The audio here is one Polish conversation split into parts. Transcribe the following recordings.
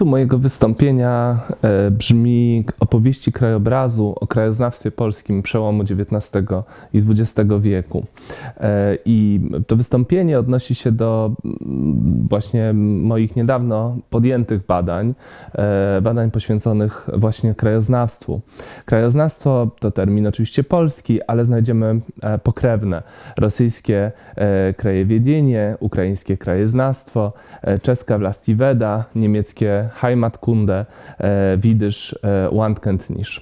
Tytuł mojego wystąpienia e, brzmi Opowieści krajobrazu o krajoznawstwie polskim przełomu XIX i XX wieku. E, I to wystąpienie odnosi się do właśnie moich niedawno podjętych badań, e, badań poświęconych właśnie krajoznawstwu. Krajoznawstwo to termin oczywiście polski, ale znajdziemy pokrewne rosyjskie krajewiedzienie, ukraińskie krajeznawstwo, czeska włastiweda, niemieckie Heimatkunde, e, Widysz, Landkenntnisch.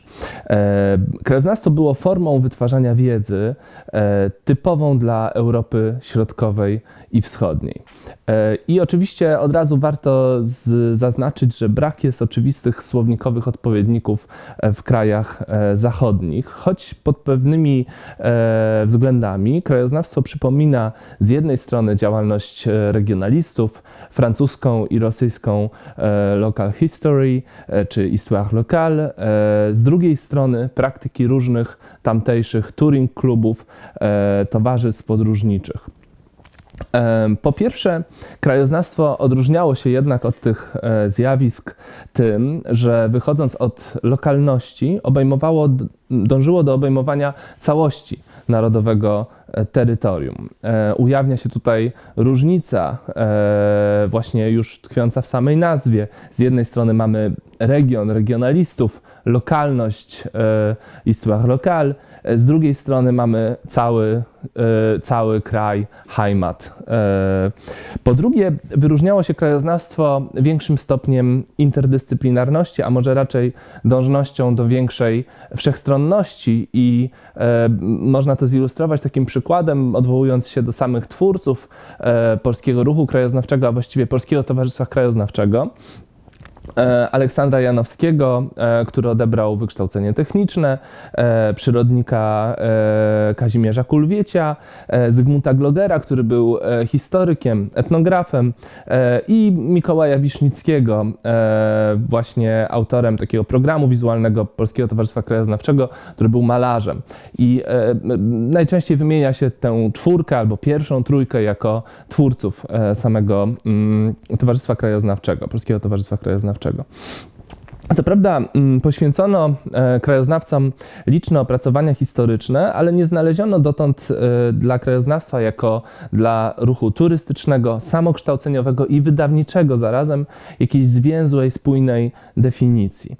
E, e, Kraznawstwo było formą wytwarzania wiedzy typową dla Europy Środkowej i Wschodniej. I oczywiście od razu warto zaznaczyć, że brak jest oczywistych słownikowych odpowiedników w krajach zachodnich, choć pod pewnymi względami krajoznawstwo przypomina z jednej strony działalność regionalistów, francuską i rosyjską Local History e, czy Histoire Locale. Z drugiej strony praktyki różnych tamtejszych touring klubów, e, towarzystw podróżniczych. E, po pierwsze, krajoznawstwo odróżniało się jednak od tych zjawisk tym, że wychodząc od lokalności, obejmowało, dążyło do obejmowania całości narodowego E, terytorium. E, ujawnia się tutaj różnica, e, właśnie już tkwiąca w samej nazwie. Z jednej strony mamy region, regionalistów, lokalność, histoire lokal. z drugiej strony mamy cały, cały kraj, Heimat. Po drugie, wyróżniało się krajoznawstwo większym stopniem interdyscyplinarności, a może raczej dążnością do większej wszechstronności i można to zilustrować takim przykładem, przykładem, odwołując się do samych twórców e, polskiego ruchu krajoznawczego, a właściwie Polskiego Towarzystwa Krajoznawczego. E, Aleksandra Janowskiego, e, który odebrał wykształcenie techniczne, e, przyrodnika Kazimierza Kulwiecia, Zygmunta Glogera, który był historykiem, etnografem i Mikołaja Wisznickiego, właśnie autorem takiego programu wizualnego Polskiego Towarzystwa Krajoznawczego, który był malarzem. I najczęściej wymienia się tę czwórkę albo pierwszą trójkę jako twórców samego mm, Towarzystwa Krajoznawczego, Polskiego Towarzystwa Krajoznawczego. Co prawda mm, poświęcono e, krajoznawcom liczne opracowania historyczne, ale nie znaleziono dotąd e, dla krajoznawstwa jako dla ruchu turystycznego, samokształceniowego i wydawniczego zarazem jakiejś zwięzłej, spójnej definicji.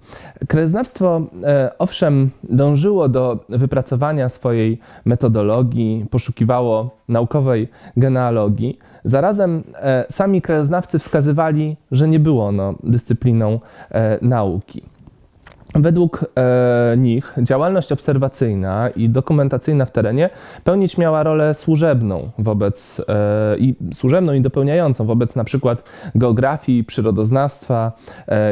Krajoznawstwo e, owszem dążyło do wypracowania swojej metodologii, poszukiwało naukowej genealogii. Zarazem e, sami krajoznawcy wskazywali, że nie było ono dyscypliną e, nauki. Według e, nich działalność obserwacyjna i dokumentacyjna w terenie pełnić miała rolę służebną wobec i służebną i dopełniającą wobec na przykład geografii, przyrodoznawstwa,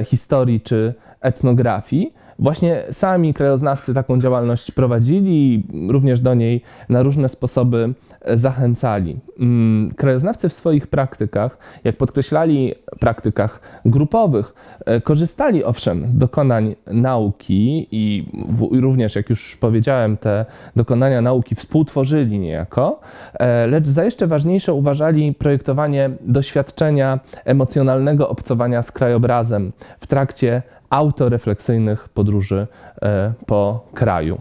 historii czy etnografii Właśnie sami krajoznawcy taką działalność prowadzili i również do niej na różne sposoby e, zachęcali. Mm, krajoznawcy w swoich praktykach, jak podkreślali, praktykach grupowych, e, korzystali owszem z dokonań nauki i również, jak już powiedziałem, te dokonania nauki współtworzyli niejako, e, lecz za jeszcze ważniejsze uważali projektowanie doświadczenia emocjonalnego obcowania z krajobrazem w trakcie autorefleksyjnych podróży e, po kraju.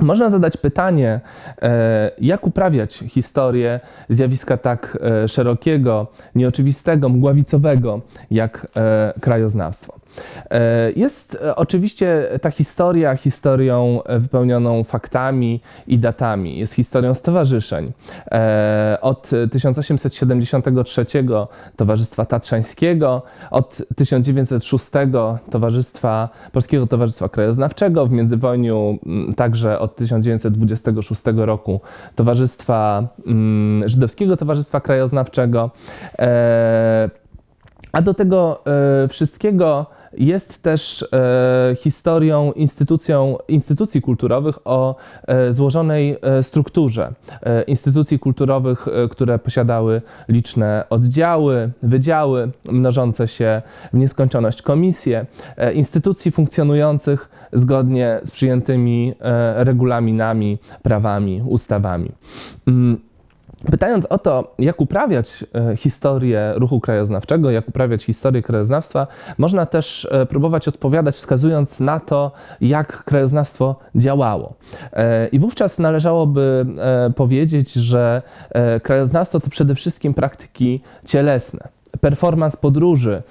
Można zadać pytanie, e, jak uprawiać historię zjawiska tak e, szerokiego, nieoczywistego, mgławicowego jak krajoznawstwo. E, jest e, oczywiście ta historia historią e, wypełnioną faktami i datami. Jest historią stowarzyszeń. Od 1873 Towarzystwa Tatrzańskiego, od 1906 Towarzystwa Polskiego Towarzystwa Krajoznawczego, w międzywojniu także od 1926 roku Towarzystwa Żydowskiego Towarzystwa Krajoznawczego. A do tego wszystkiego jest też e, historią instytucją, instytucji kulturowych o e, złożonej e, strukturze. Instytucji kulturowych, które posiadały liczne oddziały, wydziały, mnożące się w nieskończoność komisje, instytucji funkcjonujących zgodnie z przyjętymi regulaminami, prawami, ustawami. Mm. Pytając o to, jak uprawiać e, historię ruchu krajoznawczego, jak uprawiać historię krajoznawstwa, można też e, próbować odpowiadać, wskazując na to, jak krajoznawstwo działało. E, I wówczas należałoby powiedzieć, że krajoznawstwo to przede wszystkim praktyki cielesne, performance podróży,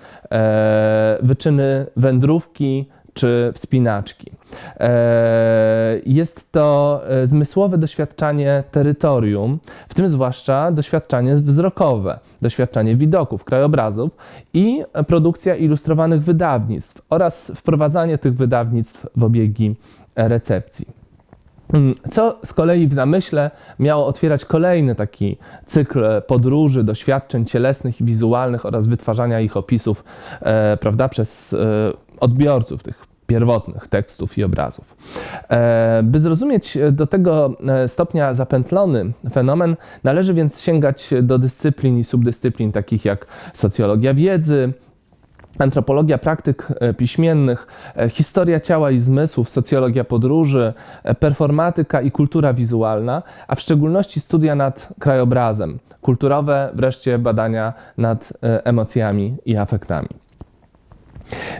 wyczyny wędrówki, czy wspinaczki. E, jest to e, zmysłowe doświadczanie terytorium, w tym zwłaszcza doświadczanie wzrokowe, doświadczanie widoków, krajobrazów i produkcja ilustrowanych wydawnictw oraz wprowadzanie tych wydawnictw w obiegi recepcji. Mm, co z kolei w zamyśle miało otwierać kolejny taki cykl podróży, doświadczeń cielesnych i wizualnych oraz wytwarzania ich opisów, e, prawda, przez e, odbiorców tych pierwotnych tekstów i obrazów. E, by zrozumieć e, do tego e, stopnia zapętlony fenomen, należy więc sięgać do dyscyplin i subdyscyplin takich jak socjologia wiedzy, antropologia praktyk piśmiennych, historia ciała i zmysłów, socjologia podróży, performatyka i kultura wizualna, a w szczególności studia nad krajobrazem, kulturowe wreszcie badania nad emocjami i afektami.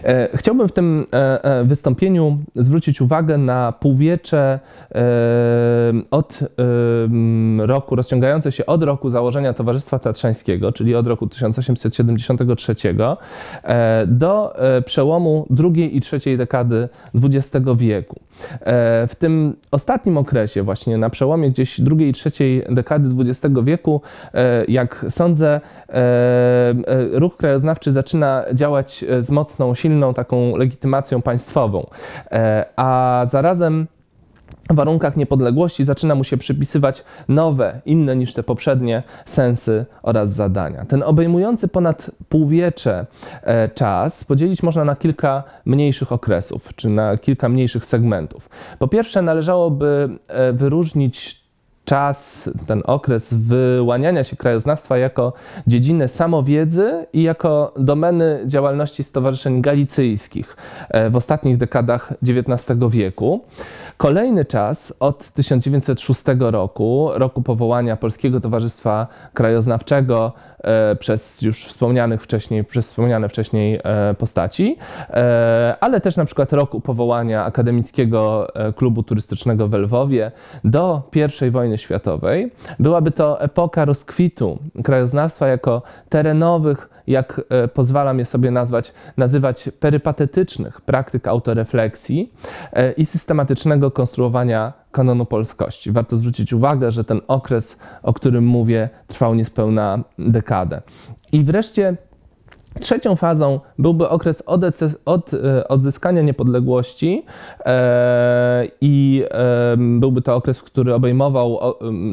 E, chciałbym w tym e, e, wystąpieniu zwrócić uwagę na półwiecze od roku, rozciągające się od roku założenia Towarzystwa Teatrzańskiego, czyli od roku 1873 do przełomu drugiej i trzeciej dekady XX wieku. E, w tym ostatnim okresie, właśnie na przełomie gdzieś drugiej i trzeciej dekady XX wieku, e, jak sądzę, e, ruch krajoznawczy zaczyna działać z mocną, silną taką legitymacją państwową, a zarazem warunkach niepodległości zaczyna mu się przypisywać nowe, inne niż te poprzednie sensy oraz zadania. Ten obejmujący ponad półwiecze e, czas podzielić można na kilka mniejszych okresów, czy na kilka mniejszych segmentów. Po pierwsze, należałoby e, wyróżnić czas, ten okres wyłaniania się krajoznawstwa jako dziedzinę samowiedzy i jako domeny działalności stowarzyszeń galicyjskich e, w ostatnich dekadach XIX wieku. Kolejny czas od 1906 roku, roku powołania Polskiego Towarzystwa Krajoznawczego e, przez już wspomnianych wcześniej, przez wspomniane wcześniej e, postaci, ale też na przykład roku powołania Akademickiego Klubu Turystycznego w Lwowie do I wojny wojny światowej. Byłaby to epoka rozkwitu krajoznawstwa jako terenowych, jak e, pozwalam je sobie nazwać, nazywać perypatetycznych praktyk autorefleksji e, i systematycznego konstruowania kanonu polskości. Warto zwrócić uwagę, że ten okres, o którym mówię, trwał niespełna dekadę. I wreszcie Trzecią fazą byłby okres od, od e, odzyskania niepodległości e, i byłby to okres, który obejmował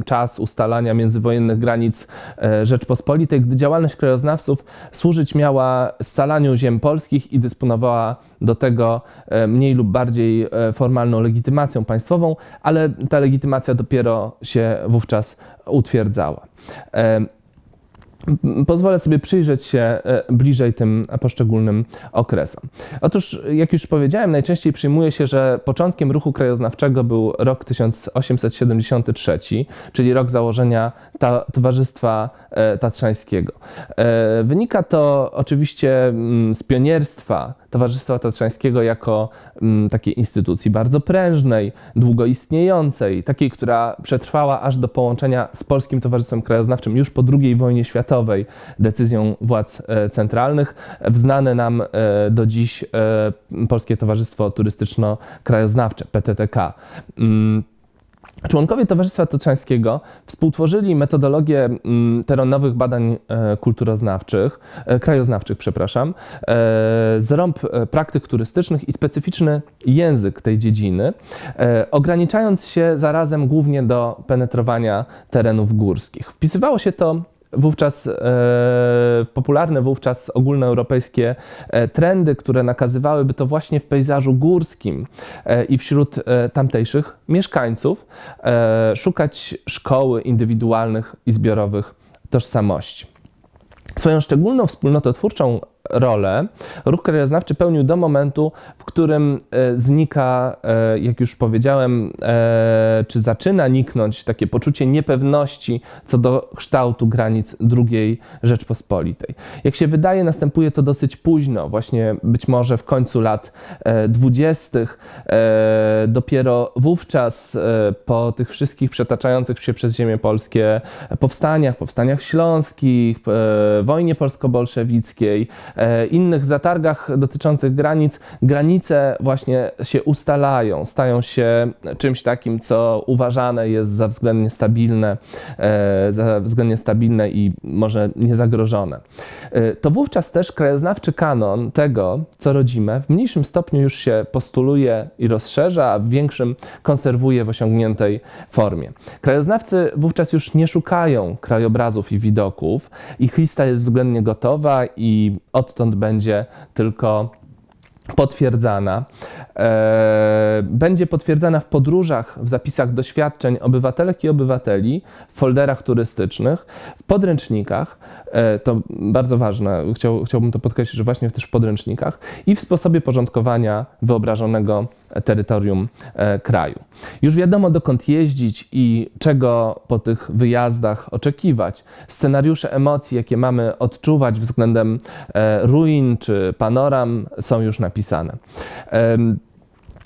czas ustalania międzywojennych granic e, Rzeczpospolitej, gdy działalność krajoznawców służyć miała scalaniu ziem polskich i dysponowała do tego mniej lub bardziej formalną legitymacją państwową, ale ta legitymacja dopiero się wówczas utwierdzała. Pozwolę sobie przyjrzeć się e, bliżej tym poszczególnym okresom. Otóż, jak już powiedziałem, najczęściej przyjmuje się, że początkiem ruchu krajoznawczego był rok 1873, czyli rok założenia ta Towarzystwa e, Tatrzańskiego. E, wynika to oczywiście mm, z pionierstwa Towarzystwa Tatrzańskiego jako m, mm, takiej instytucji bardzo prężnej, długo istniejącej, takiej, która przetrwała aż do połączenia z Polskim Towarzystwem Krajoznawczym już po II wojnie światowej decyzją władz e, centralnych, w znane nam e, do dziś e, Polskie Towarzystwo Turystyczno-Krajoznawcze, PTTK. Mm, Członkowie Towarzystwa Tatrzańskiego współtworzyli metodologię mm, terenowych badań e, kulturoznawczych, e, krajoznawczych, przepraszam, e, zrąb praktyk turystycznych i specyficzny język tej dziedziny, ograniczając się zarazem głównie do penetrowania terenów górskich. Wpisywało się to wówczas e, popularne wówczas ogólnoeuropejskie e, trendy, które nakazywałyby to właśnie w pejzażu górskim e, i wśród tamtejszych mieszkańców szukać szkoły indywidualnych i zbiorowych tożsamości. Swoją szczególną wspólnotę twórczą rolę. Ruch krajoznawczy pełnił do momentu, w którym e, znika, e, jak już powiedziałem, e, czy zaczyna niknąć takie poczucie niepewności co do kształtu granic II Rzeczpospolitej. Jak się wydaje, następuje to dosyć późno, właśnie być może w końcu lat dwudziestych. Dopiero wówczas, po tych wszystkich przetaczających się przez ziemię polskie powstaniach, powstaniach śląskich, wojnie polsko-bolszewickiej, E, innych zatargach dotyczących granic, granice właśnie się ustalają, stają się czymś takim, co uważane jest za względnie stabilne, e, za względnie stabilne i może niezagrożone. E, to wówczas też krajoznawczy kanon tego, co rodzimy w mniejszym stopniu już się postuluje i rozszerza, a w większym konserwuje w osiągniętej formie. Krajoznawcy wówczas już nie szukają krajobrazów i widoków, ich lista jest względnie gotowa i odtąd będzie tylko potwierdzana. E, będzie potwierdzana w podróżach, w zapisach doświadczeń obywatelek i obywateli, w folderach turystycznych, w podręcznikach. E, to bardzo ważne, chciałbym to podkreślić, że właśnie też w podręcznikach i w sposobie porządkowania wyobrażonego terytorium e, kraju. Już wiadomo dokąd jeździć i czego po tych wyjazdach oczekiwać. Scenariusze emocji, jakie mamy odczuwać względem e, ruin czy panoram, są już napisane.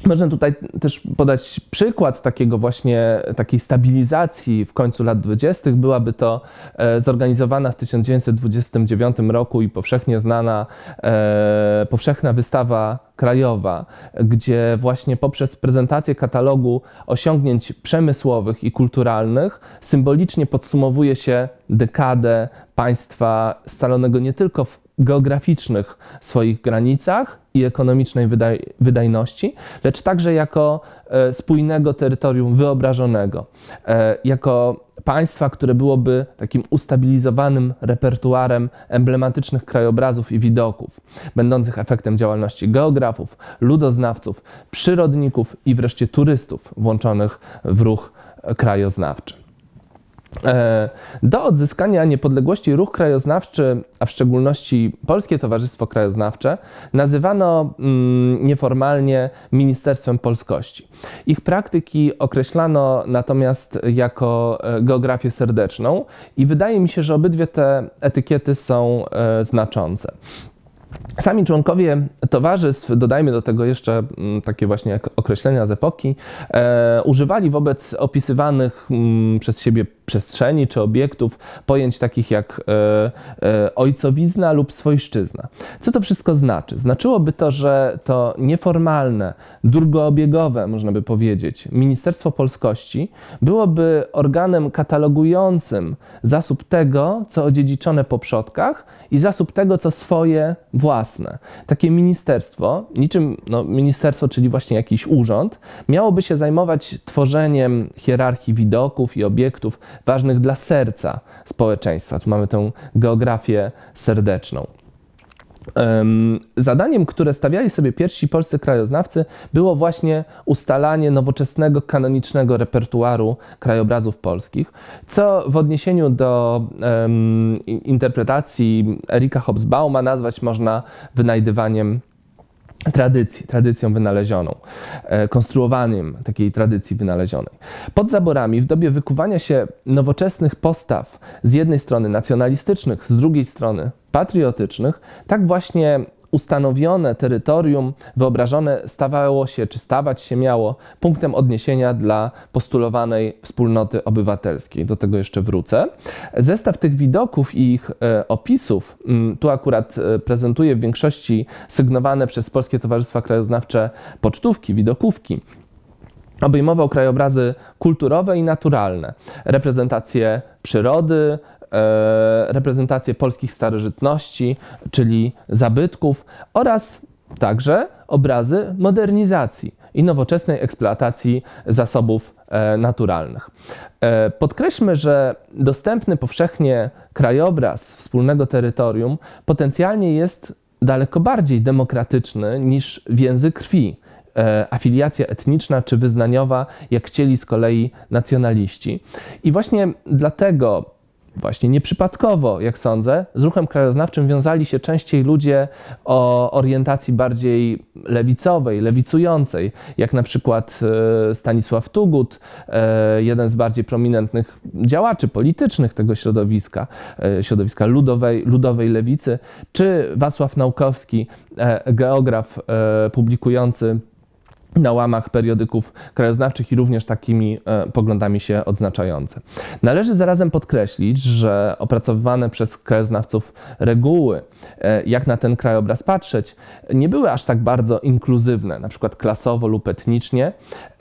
Można tutaj też podać przykład takiego właśnie takiej stabilizacji w końcu lat 20. Byłaby to e, zorganizowana w 1929 roku i powszechnie znana e, powszechna wystawa krajowa, gdzie właśnie poprzez prezentację katalogu osiągnięć przemysłowych i kulturalnych symbolicznie podsumowuje się dekadę państwa scalonego nie tylko w geograficznych swoich granicach i ekonomicznej wydaj wydajności, lecz także jako e, spójnego terytorium wyobrażonego, e, jako państwa, które byłoby takim ustabilizowanym repertuarem emblematycznych krajobrazów i widoków, będących efektem działalności geografów, ludoznawców, przyrodników i wreszcie turystów włączonych w ruch e, krajoznawczy. E, do odzyskania niepodległości ruch krajoznawczy, a w szczególności Polskie Towarzystwo Krajoznawcze, nazywano mm, nieformalnie Ministerstwem Polskości. Ich praktyki określano natomiast jako e, geografię serdeczną i wydaje mi się, że obydwie te etykiety są e, znaczące. Sami członkowie towarzystw, dodajmy do tego jeszcze mm, takie właśnie określenia z epoki, używali wobec opisywanych mm, przez siebie przestrzeni czy obiektów, pojęć takich jak e, e, ojcowizna lub swojszczyzna. Co to wszystko znaczy? Znaczyłoby to, że to nieformalne, długoobiegowe, można by powiedzieć, Ministerstwo Polskości byłoby organem katalogującym zasób tego, co odziedziczone po przodkach i zasób tego, co swoje własne. Takie ministerstwo, niczym no, ministerstwo, czyli właśnie jakiś urząd, miałoby się zajmować tworzeniem hierarchii widoków i obiektów ważnych dla serca społeczeństwa. Tu mamy tę geografię serdeczną. Zadaniem, które stawiali sobie pierwsi polscy krajoznawcy, było właśnie ustalanie nowoczesnego, kanonicznego repertuaru krajobrazów polskich, co w odniesieniu do um, interpretacji Erika Hobsbauma nazwać można wynajdywaniem tradycji, tradycją wynalezioną, e, konstruowanym takiej tradycji wynalezionej. Pod zaborami w dobie wykuwania się nowoczesnych postaw z jednej strony nacjonalistycznych, z drugiej strony patriotycznych, tak właśnie ustanowione terytorium wyobrażone stawało się, czy stawać się miało punktem odniesienia dla postulowanej wspólnoty obywatelskiej. Do tego jeszcze wrócę. Zestaw tych widoków i ich e, opisów, mm, tu akurat e, prezentuję w większości sygnowane przez Polskie Towarzystwa Krajoznawcze pocztówki, widokówki, obejmował krajobrazy kulturowe i naturalne, reprezentacje przyrody, E, reprezentację polskich starożytności, czyli zabytków oraz także obrazy modernizacji i nowoczesnej eksploatacji zasobów e, naturalnych. E, podkreślmy, że dostępny powszechnie krajobraz wspólnego terytorium potencjalnie jest daleko bardziej demokratyczny niż więzy krwi, afiliacja etniczna czy wyznaniowa, jak chcieli z kolei nacjonaliści. I właśnie dlatego właśnie nieprzypadkowo, jak sądzę, z ruchem krajoznawczym wiązali się częściej ludzie o orientacji bardziej lewicowej, lewicującej, jak na przykład e, Stanisław Tugut, e, jeden z bardziej prominentnych działaczy politycznych tego środowiska, e, środowiska ludowej, ludowej lewicy, czy Wacław Naukowski, geograf publikujący na łamach periodyków krajoznawczych i również takimi e, poglądami się odznaczające. Należy zarazem podkreślić, że opracowywane przez krajoznawców reguły, e, jak na ten krajobraz patrzeć, nie były aż tak bardzo inkluzywne, na przykład klasowo lub etnicznie,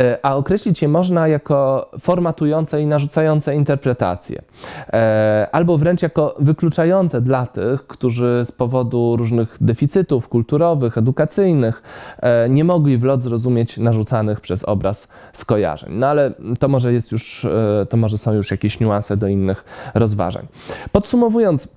e, a określić je można jako formatujące i narzucające interpretacje, albo wręcz jako wykluczające dla tych, którzy z powodu różnych deficytów kulturowych, edukacyjnych nie mogli w lot zrozumieć mieć narzucanych przez obraz skojarzeń. No ale to może, jest już, e, to może są już jakieś niuanse do innych rozważań. Podsumowując,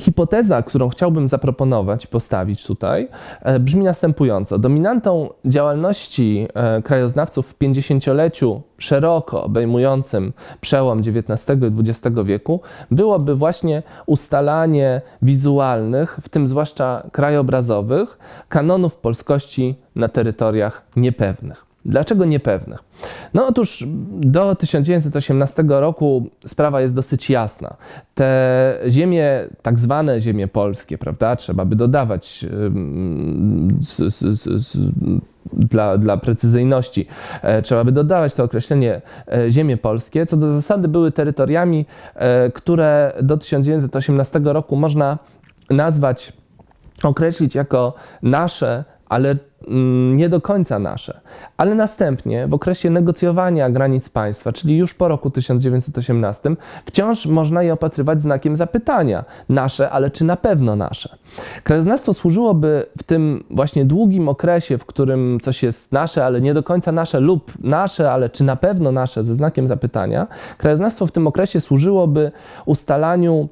Hipoteza, którą chciałbym zaproponować, postawić tutaj, e, brzmi następująco. Dominantą działalności e, krajoznawców w pięćdziesięcioleciu szeroko obejmującym przełom XIX i XX wieku byłoby właśnie ustalanie wizualnych, w tym zwłaszcza krajobrazowych, kanonów polskości na terytoriach niepewnych. Dlaczego niepewnych? No otóż do 1918 roku sprawa jest dosyć jasna. Te ziemie, tak zwane ziemie polskie, prawda, trzeba by dodawać z, z, z, dla, dla precyzyjności, e, trzeba by dodawać to określenie e, ziemie polskie, co do zasady były terytoriami, e, które do 1918 roku można nazwać określić jako nasze ale mm, nie do końca nasze. Ale następnie, w okresie negocjowania granic państwa, czyli już po roku 1918, wciąż można je opatrywać znakiem zapytania. Nasze, ale czy na pewno nasze? Krajoznawstwo służyłoby w tym właśnie długim okresie, w którym coś jest nasze, ale nie do końca nasze, lub nasze, ale czy na pewno nasze, ze znakiem zapytania. Krajoznawstwo w tym okresie służyłoby ustalaniu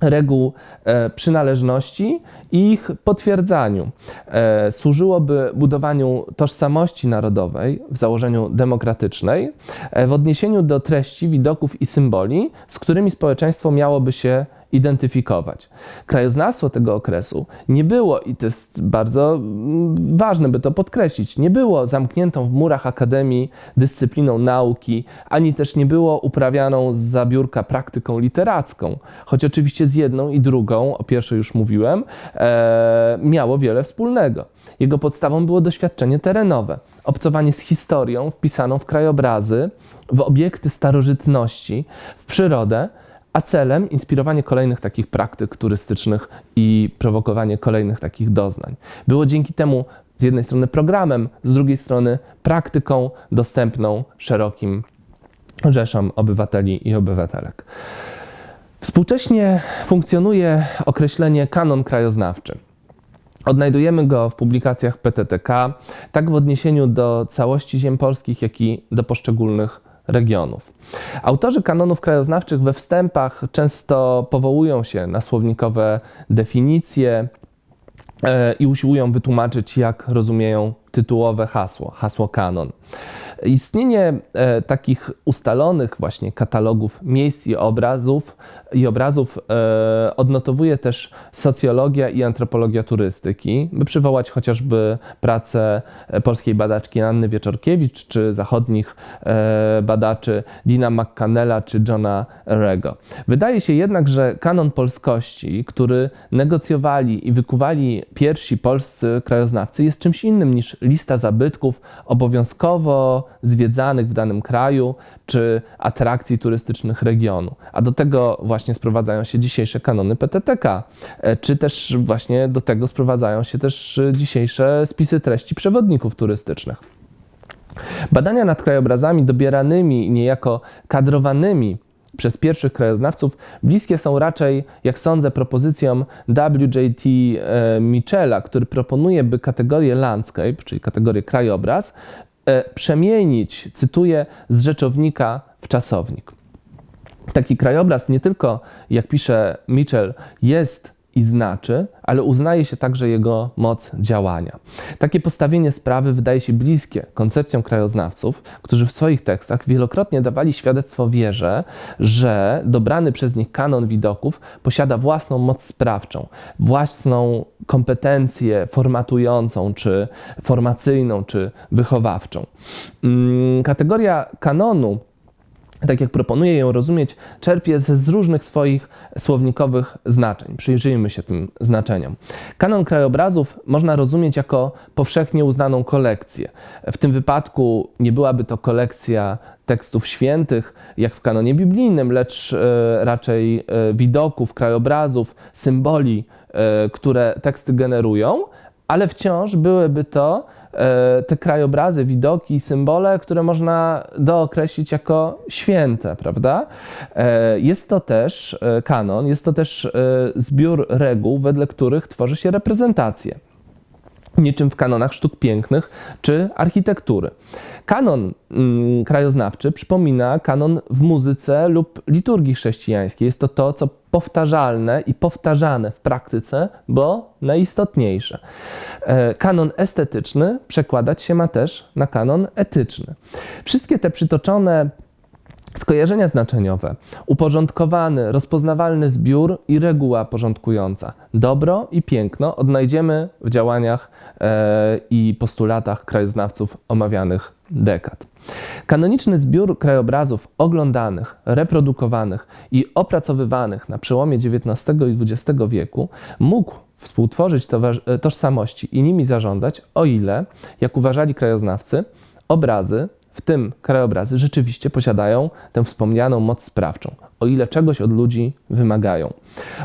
reguł e, przynależności i ich potwierdzaniu. E, służyłoby budowaniu tożsamości narodowej w założeniu demokratycznej e, w odniesieniu do treści, widoków i symboli, z którymi społeczeństwo miałoby się identyfikować. Krajoznawstwo tego okresu nie było, i to jest bardzo mm, ważne, by to podkreślić, nie było zamkniętą w murach Akademii dyscypliną nauki, ani też nie było uprawianą z zabiórka praktyką literacką, choć oczywiście z jedną i drugą, o pierwszej już mówiłem, e, miało wiele wspólnego. Jego podstawą było doświadczenie terenowe, obcowanie z historią wpisaną w krajobrazy, w obiekty starożytności, w przyrodę, a celem inspirowanie kolejnych takich praktyk turystycznych i prowokowanie kolejnych takich doznań. Było dzięki temu z jednej strony programem, z drugiej strony praktyką dostępną szerokim rzeszom obywateli i obywatelek. Współcześnie funkcjonuje określenie kanon krajoznawczy. Odnajdujemy go w publikacjach PTTK, tak w odniesieniu do całości ziem polskich, jak i do poszczególnych regionów. Autorzy kanonów krajoznawczych we wstępach często powołują się na słownikowe definicje e, i usiłują wytłumaczyć, jak rozumieją tytułowe hasło, hasło kanon. Istnienie e, takich ustalonych właśnie katalogów miejsc i obrazów i obrazów e, odnotowuje też socjologia i antropologia turystyki, by przywołać chociażby pracę e, polskiej badaczki Anny Wieczorkiewicz czy zachodnich e, badaczy Dina McCannella czy Johna Rego. Wydaje się jednak, że kanon polskości, który negocjowali i wykuwali pierwsi polscy krajoznawcy, jest czymś innym niż lista zabytków obowiązkowo zwiedzanych w danym kraju czy atrakcji turystycznych regionu. A do tego właśnie sprowadzają się dzisiejsze kanony PTTK, e, czy też właśnie do tego sprowadzają się też e, dzisiejsze spisy treści przewodników turystycznych. Badania nad krajobrazami dobieranymi i niejako kadrowanymi przez pierwszych krajoznawców bliskie są raczej, jak sądzę, propozycjom WJT e, Michela, który proponuje, by kategorię landscape, czyli kategorię krajobraz, e, przemienić, cytuję, z rzeczownika w czasownik. Taki krajobraz nie tylko, jak pisze Mitchell, jest i znaczy, ale uznaje się także jego moc działania. Takie postawienie sprawy wydaje się bliskie koncepcjom krajoznawców, którzy w swoich tekstach wielokrotnie dawali świadectwo wierze, że dobrany przez nich kanon widoków posiada własną moc sprawczą, własną kompetencję formatującą, czy formacyjną, czy wychowawczą. Mm, kategoria kanonu tak jak proponuję ją rozumieć, czerpie z różnych swoich słownikowych znaczeń. Przyjrzyjmy się tym znaczeniom. Kanon krajobrazów można rozumieć jako powszechnie uznaną kolekcję. W tym wypadku nie byłaby to kolekcja tekstów świętych, jak w kanonie biblijnym, lecz e, raczej e, widoków, krajobrazów, symboli, e, które teksty generują, ale wciąż byłyby to e, te krajobrazy, widoki i symbole, które można dookreślić jako święte, prawda? E, jest to też e, kanon, jest to też zbiór reguł, wedle których tworzy się reprezentacje niczym w kanonach sztuk pięknych czy architektury. Kanon mm, krajoznawczy przypomina kanon w muzyce lub liturgii chrześcijańskiej. Jest to to, co powtarzalne i powtarzane w praktyce, bo najistotniejsze. E, kanon estetyczny przekładać się ma też na kanon etyczny. Wszystkie te przytoczone Skojarzenia znaczeniowe, uporządkowany, rozpoznawalny zbiór i reguła porządkująca. Dobro i piękno odnajdziemy w działaniach e, i postulatach krajoznawców omawianych dekad. Kanoniczny zbiór krajobrazów oglądanych, reprodukowanych i opracowywanych na przełomie XIX i XX wieku mógł współtworzyć e, tożsamości i nimi zarządzać, o ile, jak uważali krajoznawcy, obrazy w tym krajobrazy rzeczywiście posiadają tę wspomnianą moc sprawczą, o ile czegoś od ludzi wymagają.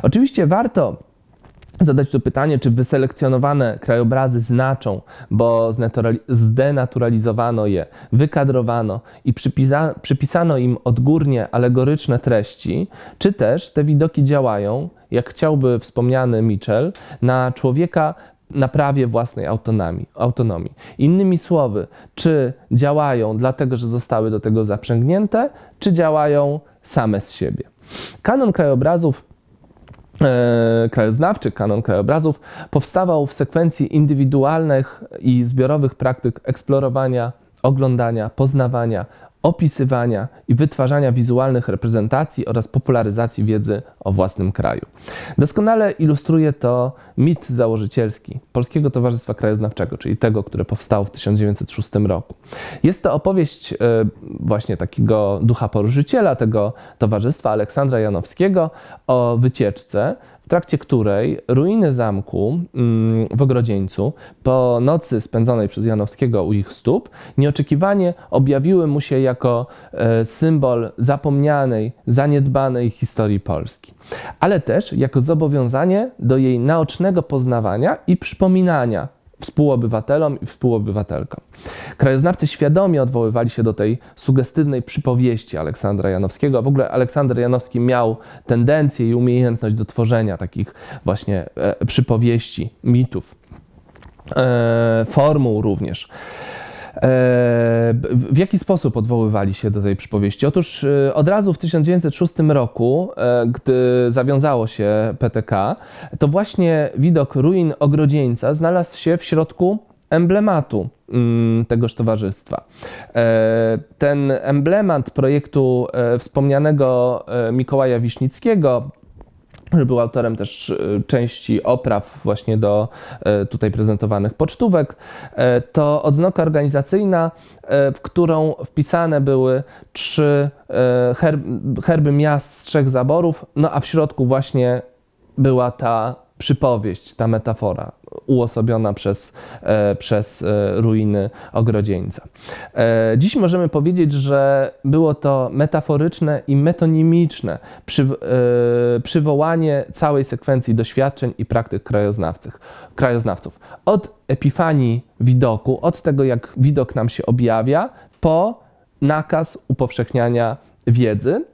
Oczywiście warto zadać to pytanie, czy wyselekcjonowane krajobrazy znaczą, bo zdenaturalizowano je, wykadrowano i przypisano im odgórnie alegoryczne treści, czy też te widoki działają, jak chciałby wspomniany Mitchell, na człowieka naprawie własnej autonomii, autonomii. Innymi słowy, czy działają dlatego, że zostały do tego zaprzęgnięte, czy działają same z siebie. Kanon krajobrazów e, krajoznawczy, kanon krajobrazów powstawał w sekwencji indywidualnych i zbiorowych praktyk eksplorowania, oglądania, poznawania, opisywania i wytwarzania wizualnych reprezentacji oraz popularyzacji wiedzy o własnym kraju. Doskonale ilustruje to mit założycielski Polskiego Towarzystwa Krajoznawczego, czyli tego, które powstało w 1906 roku. Jest to opowieść e, właśnie takiego ducha poruszyciela tego towarzystwa Aleksandra Janowskiego o wycieczce, w trakcie której ruiny zamku mm, w Ogrodzieńcu po nocy spędzonej przez Janowskiego u ich stóp nieoczekiwanie objawiły mu się jako e, symbol zapomnianej, zaniedbanej historii Polski, ale też jako zobowiązanie do jej naocznego poznawania i przypominania współobywatelom i współobywatelkom. Krajoznawcy świadomie odwoływali się do tej sugestywnej przypowieści Aleksandra Janowskiego. W ogóle Aleksander Janowski miał tendencję i umiejętność do tworzenia takich właśnie e, przypowieści, mitów, e, formuł również. E, w jaki sposób odwoływali się do tej przypowieści? Otóż e, od razu w 1906 roku, e, gdy zawiązało się PTK, to właśnie widok ruin ogrodzieńca znalazł się w środku emblematu mm, tegoż towarzystwa. Ten emblemat projektu wspomnianego Mikołaja Wiśnickiego że był autorem też e, części opraw właśnie do e, tutaj prezentowanych pocztówek. E, to odznaka organizacyjna, w którą wpisane były trzy herby miast z trzech zaborów, no a w środku właśnie była ta przypowieść, ta metafora uosobiona przez, e, przez e, ruiny ogrodzieńca. E, dziś możemy powiedzieć, że było to metaforyczne i metonimiczne przywołanie całej sekwencji doświadczeń i praktyk krajoznawców. Od epifanii widoku, od tego jak widok nam się objawia, po nakaz upowszechniania wiedzy,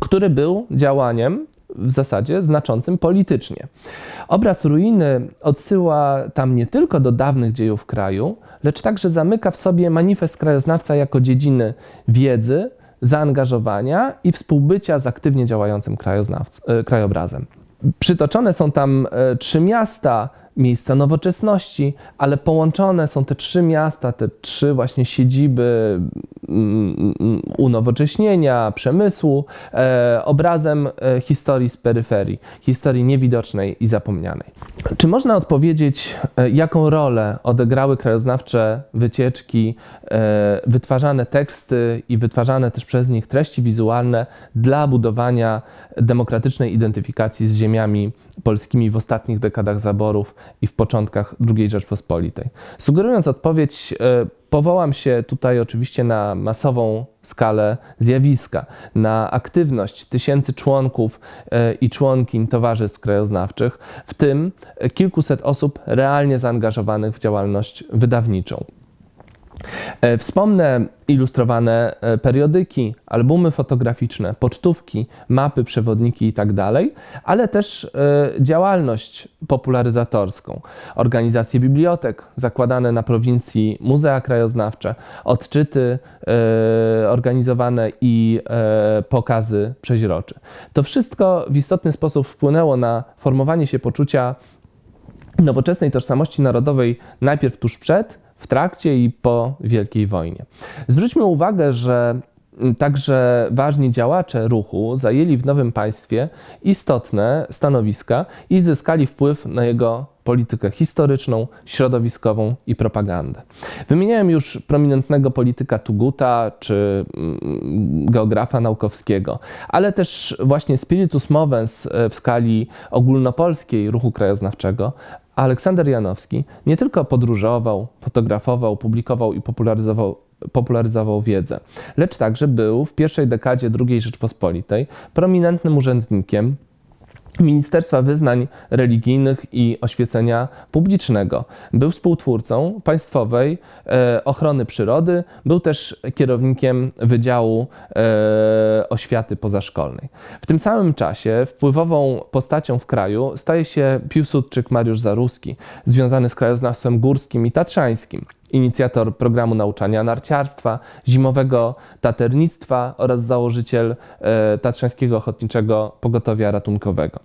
który był działaniem w zasadzie znaczącym politycznie. Obraz ruiny odsyła tam nie tylko do dawnych dziejów kraju, lecz także zamyka w sobie manifest krajoznawca jako dziedziny wiedzy, zaangażowania i współbycia z aktywnie działającym krajoznawc- e, krajobrazem. Przytoczone są tam e, trzy miasta, miejsca nowoczesności, ale połączone są te trzy miasta, te trzy właśnie siedziby mm, mm, mm, unowocześnienia, przemysłu, e, obrazem e, historii z peryferii, historii niewidocznej i zapomnianej. Czy można odpowiedzieć, e, jaką rolę odegrały krajoznawcze wycieczki, wytwarzane teksty i wytwarzane też przez nich treści wizualne dla budowania demokratycznej identyfikacji z ziemiami polskimi w ostatnich dekadach zaborów? i w początkach II Rzeczpospolitej. Sugerując odpowiedź, e, powołam się tutaj oczywiście na masową skalę zjawiska, na aktywność tysięcy członków e, i członkiń towarzystw krajoznawczych, w tym kilkuset osób realnie zaangażowanych w działalność wydawniczą. E, wspomnę ilustrowane e, periodyki, albumy fotograficzne, pocztówki, mapy, przewodniki itd., tak ale też e, działalność popularyzatorską, organizacje bibliotek zakładane na prowincji muzea krajoznawcze, odczyty organizowane i pokazy przeźroczy. To wszystko w istotny sposób wpłynęło na formowanie się poczucia nowoczesnej tożsamości narodowej najpierw tuż przed, w trakcie i po Wielkiej Wojnie. Zwróćmy uwagę, że Także ważni działacze ruchu zajęli w nowym państwie istotne stanowiska i zyskali wpływ na jego politykę historyczną, środowiskową i propagandę. Wymieniałem już prominentnego polityka Tuguta czy mm, geografa Naukowskiego, ale też właśnie spiritus movens e, w skali ogólnopolskiej ruchu krajoznawczego Aleksander Janowski nie tylko podróżował, fotografował, publikował i popularyzował popularyzował wiedzę, lecz także był w pierwszej dekadzie II Rzeczpospolitej prominentnym urzędnikiem, Ministerstwa Wyznań Religijnych i Oświecenia Publicznego. Był współtwórcą Państwowej e, Ochrony Przyrody, był też kierownikiem Wydziału e, Oświaty Pozaszkolnej. W tym samym czasie wpływową postacią w kraju staje się Piłsudczyk Mariusz Zaruski, związany z krajoznawstwem górskim i tatrzańskim inicjator programu nauczania narciarstwa, zimowego taternictwa oraz założyciel e, Tatrzańskiego Ochotniczego Pogotowia Ratunkowego.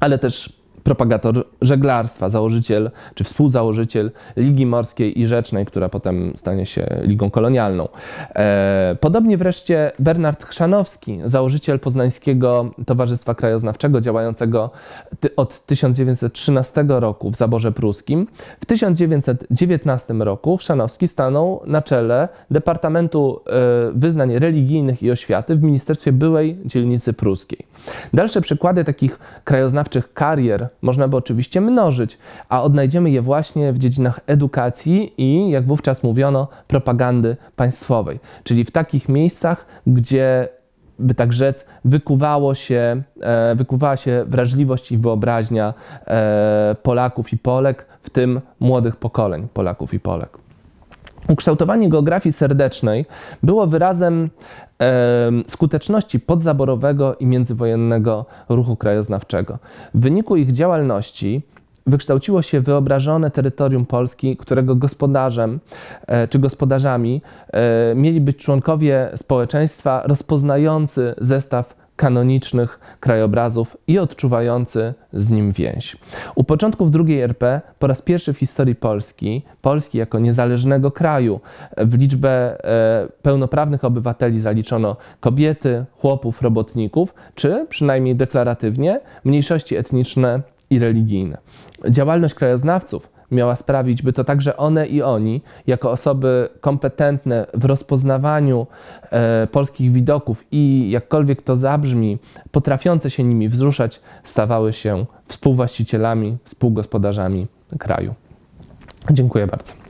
Ale też propagator żeglarstwa, założyciel czy współzałożyciel Ligi Morskiej i Rzecznej, która potem stanie się ligą kolonialną. E, podobnie wreszcie Bernard Chrzanowski, założyciel Poznańskiego Towarzystwa Krajoznawczego działającego od 1913 roku w Zaborze Pruskim. W 1919 roku Chrzanowski stanął na czele Departamentu e, Wyznań Religijnych i Oświaty w Ministerstwie byłej dzielnicy pruskiej. Dalsze przykłady takich krajoznawczych karier można by oczywiście mnożyć, a odnajdziemy je właśnie w dziedzinach edukacji i, jak wówczas mówiono, propagandy państwowej, czyli w takich miejscach, gdzie by tak rzec, wykuwało się, e, wykuwała się wrażliwość i wyobraźnia e, Polaków i Polek, w tym młodych pokoleń Polaków i Polek. Ukształtowanie geografii serdecznej było wyrazem e, skuteczności podzaborowego i międzywojennego ruchu krajoznawczego. W wyniku ich działalności wykształciło się wyobrażone terytorium Polski, którego gospodarzem e, czy gospodarzami e, mieli być członkowie społeczeństwa rozpoznający zestaw kanonicznych krajobrazów i odczuwający z nim więź. U początków II RP po raz pierwszy w historii Polski, Polski jako niezależnego kraju, w liczbę e, pełnoprawnych obywateli zaliczono kobiety, chłopów, robotników, czy przynajmniej deklaratywnie mniejszości etniczne i religijne. Działalność krajoznawców miała sprawić, by to także one i oni, jako osoby kompetentne w rozpoznawaniu e, polskich widoków i jakkolwiek to zabrzmi, potrafiące się nimi wzruszać, stawały się współwłaścicielami, współgospodarzami kraju. Dziękuję bardzo.